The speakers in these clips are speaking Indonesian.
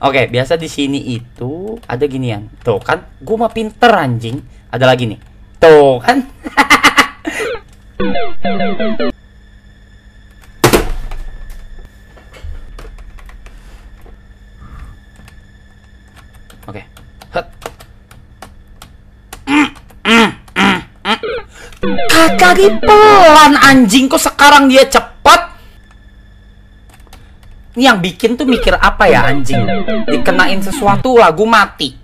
Oke, biasa di sini itu ada ginian. Tuh kan, gue mah pinter anjing. Ada lagi nih. Tuh kan. Oke. Okay. Kakak pelan anjing kok sekarang dia cepat ini yang bikin tuh mikir apa ya anjing dikenain sesuatu lagu mati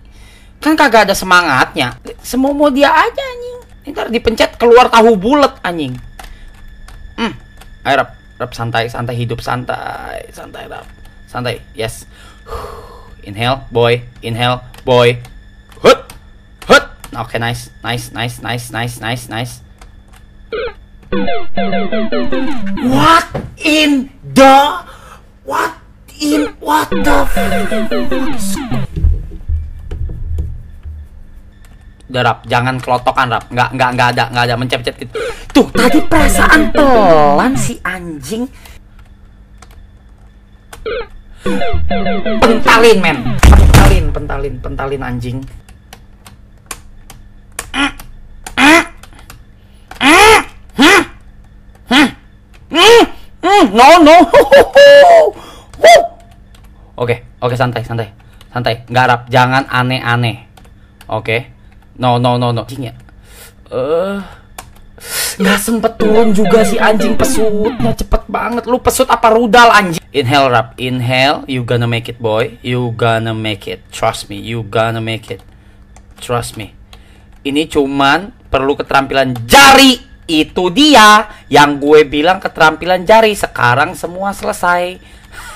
kan kagak ada semangatnya semua mau dia aja anjing ntar dipencet keluar tahu bulat anjing hmm ayo rap rap santai santai hidup santai santai rap santai yes inhale boy inhale boy hut hut nah, oke okay, nice nice nice nice nice nice nice What the Udah rap, jangan kelotokan rap. Nggak nggak nggak ada nggak ada mencet-cet gitu. Tuh tadi perasaan pelan si anjing. Pentalin men, pentalin pentalin pentalin anjing. No no. Oke, oke santai, santai. Santai, garap jangan aneh-aneh. Oke. No, no, no, no. Anjing ya. Eh. Uh, Gak sempet turun juga si anjing pesutnya cepet banget lu pesut apa rudal anjing inhale rap inhale you gonna make it boy you gonna make it trust me you gonna make it trust me ini cuman perlu keterampilan jari itu dia yang gue bilang keterampilan jari sekarang semua selesai